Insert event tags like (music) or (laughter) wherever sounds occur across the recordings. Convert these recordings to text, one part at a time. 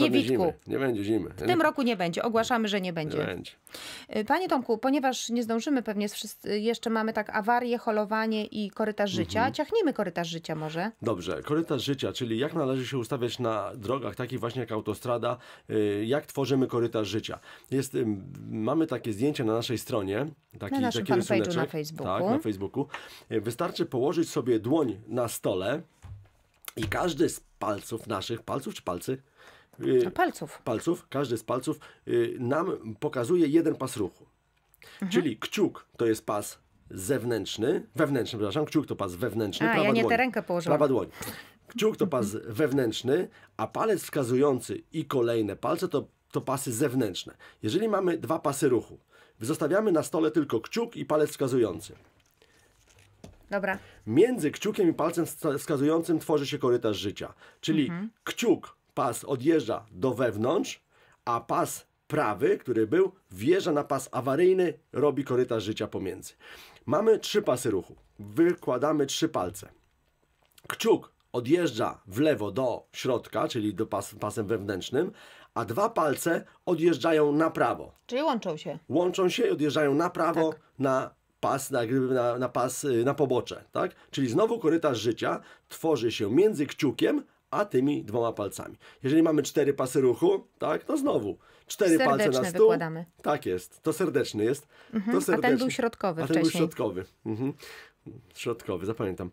Nie, Witku. Zimy. Nie będzie zimy. W tym roku nie będzie. Ogłaszamy, że nie będzie. Nie będzie. Y, Panie Tomku, ponieważ nie zdążymy pewnie, wszyscy, y, jeszcze mamy tak awarię, holowanie i korytarz mhm. życia. Mhm. Ciachnijmy korytarz życia może. Dobrze. Korytarz życia, czyli jak należy się ustawiać na drogach takich właśnie jak autostrada, y, jak tworzymy korytarz życia. Jest, mamy takie zdjęcie na naszej stronie. Taki, na naszym fanpage'u na Facebooku. Tak, na Facebooku. Wystarczy położyć sobie dłoń na stole i każdy z palców naszych, palców czy palcy? Y, palców. palców, każdy z palców y, nam pokazuje jeden pas ruchu. Mhm. Czyli kciuk to jest pas zewnętrzny, wewnętrzny, przepraszam, kciuk to pas wewnętrzny, a, prawa ja nie dłoń. tę rękę położyłam. Prawa dłoń. Kciuk to (laughs) pas wewnętrzny, a palec wskazujący i kolejne palce to, to pasy zewnętrzne. Jeżeli mamy dwa pasy ruchu, zostawiamy na stole tylko kciuk i palec wskazujący. Dobra. Między kciukiem i palcem wskazującym tworzy się korytarz życia. Czyli mhm. kciuk pas odjeżdża do wewnątrz, a pas prawy, który był, wjeżdża na pas awaryjny, robi korytarz życia pomiędzy. Mamy trzy pasy ruchu. Wykładamy trzy palce. Kciuk odjeżdża w lewo do środka, czyli do pas, pasem wewnętrznym, a dwa palce odjeżdżają na prawo. Czyli łączą się. Łączą się i odjeżdżają na prawo tak. na pas, na, na, na pas, y, na pobocze. Tak? Czyli znowu korytarz życia tworzy się między kciukiem a tymi dwoma palcami. Jeżeli mamy cztery pasy ruchu, tak, to znowu cztery Serdeczne palce na stół. Wykładamy. Tak jest, to serdeczny jest. Mhm, to serdeczny. A ten był środkowy a ten wcześniej. był środkowy. Mhm. Środkowy, zapamiętam.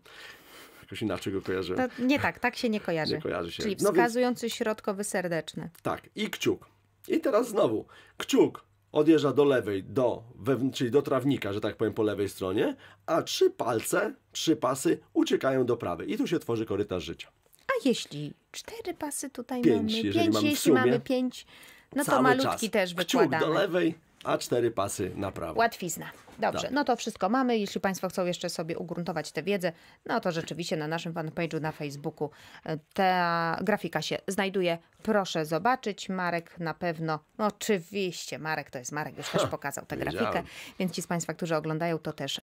Jakoś inaczej go kojarzyłem. To nie tak, tak się nie kojarzy. Nie kojarzy się. Czyli wskazujący no więc... środkowy serdeczny. Tak, i kciuk. I teraz znowu, kciuk odjeżdża do lewej, do, czyli do trawnika, że tak powiem, po lewej stronie, a trzy palce, trzy pasy uciekają do prawej. I tu się tworzy korytarz życia. A jeśli cztery pasy tutaj pięć, mamy, jeżeli pięć, mamy jeśli sumie, mamy pięć, no to malutki czas. też wykładamy. Kciuk do lewej, a cztery pasy na prawo. Łatwizna. Dobrze, tak. no to wszystko mamy. Jeśli Państwo chcą jeszcze sobie ugruntować tę wiedzę, no to rzeczywiście na naszym fanpage'u na Facebooku e, ta grafika się znajduje. Proszę zobaczyć. Marek na pewno, no oczywiście Marek to jest Marek, już ha, też pokazał tę grafikę. Więc ci z Państwa, którzy oglądają, to też